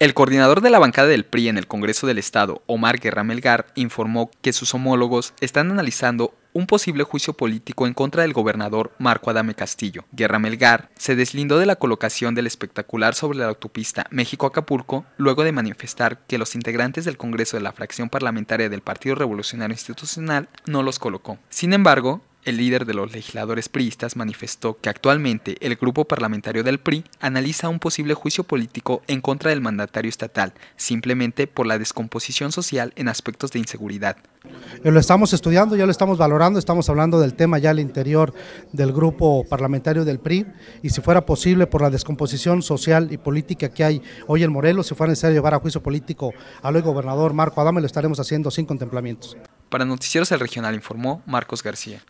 El coordinador de la bancada del PRI en el Congreso del Estado, Omar Guerra Melgar, informó que sus homólogos están analizando un posible juicio político en contra del gobernador Marco Adame Castillo. Guerra Melgar se deslindó de la colocación del espectacular sobre la autopista México-Acapulco luego de manifestar que los integrantes del Congreso de la fracción parlamentaria del Partido Revolucionario Institucional no los colocó. Sin embargo, el líder de los legisladores priistas manifestó que actualmente el grupo parlamentario del PRI analiza un posible juicio político en contra del mandatario estatal, simplemente por la descomposición social en aspectos de inseguridad. Lo estamos estudiando, ya lo estamos valorando, estamos hablando del tema ya al interior del grupo parlamentario del PRI y si fuera posible por la descomposición social y política que hay hoy en Morelos, si fuera necesario llevar a juicio político al gobernador Marco Adame, lo estaremos haciendo sin contemplamientos. Para Noticieros El Regional informó Marcos García.